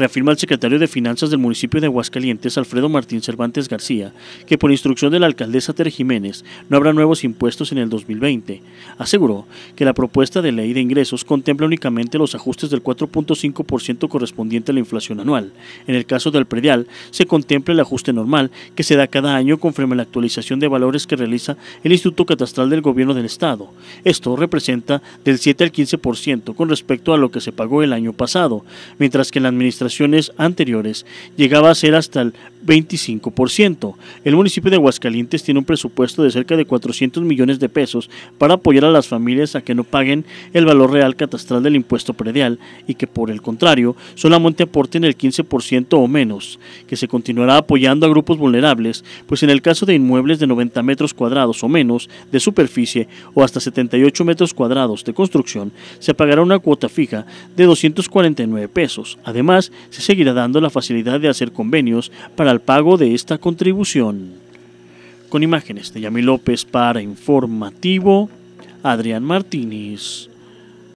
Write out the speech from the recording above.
reafirma el secretario de Finanzas del municipio de Aguascalientes, Alfredo Martín Cervantes García, que por instrucción de la alcaldesa Tere Jiménez no habrá nuevos impuestos en el 2020. Aseguró que la propuesta de ley de ingresos contempla únicamente los ajustes del 4.5% correspondiente a la inflación anual. En el caso del predial, se contempla el ajuste normal que se da cada año conforme a la actualización de valores que realiza el Instituto Catastral del Gobierno del Estado. Esto representa del 7 al 15% con respecto a lo que se pagó el año pasado, mientras que la administración anteriores llegaba a ser hasta el 25%. El municipio de Aguascalientes tiene un presupuesto de cerca de 400 millones de pesos para apoyar a las familias a que no paguen el valor real catastral del impuesto predial y que por el contrario solamente aporten el 15% o menos, que se continuará apoyando a grupos vulnerables, pues en el caso de inmuebles de 90 metros cuadrados o menos de superficie o hasta 78 metros cuadrados de construcción, se pagará una cuota fija de 249 pesos. Además, se seguirá dando la facilidad de hacer convenios para al pago de esta contribución. Con imágenes de Yami López para Informativo, Adrián Martínez.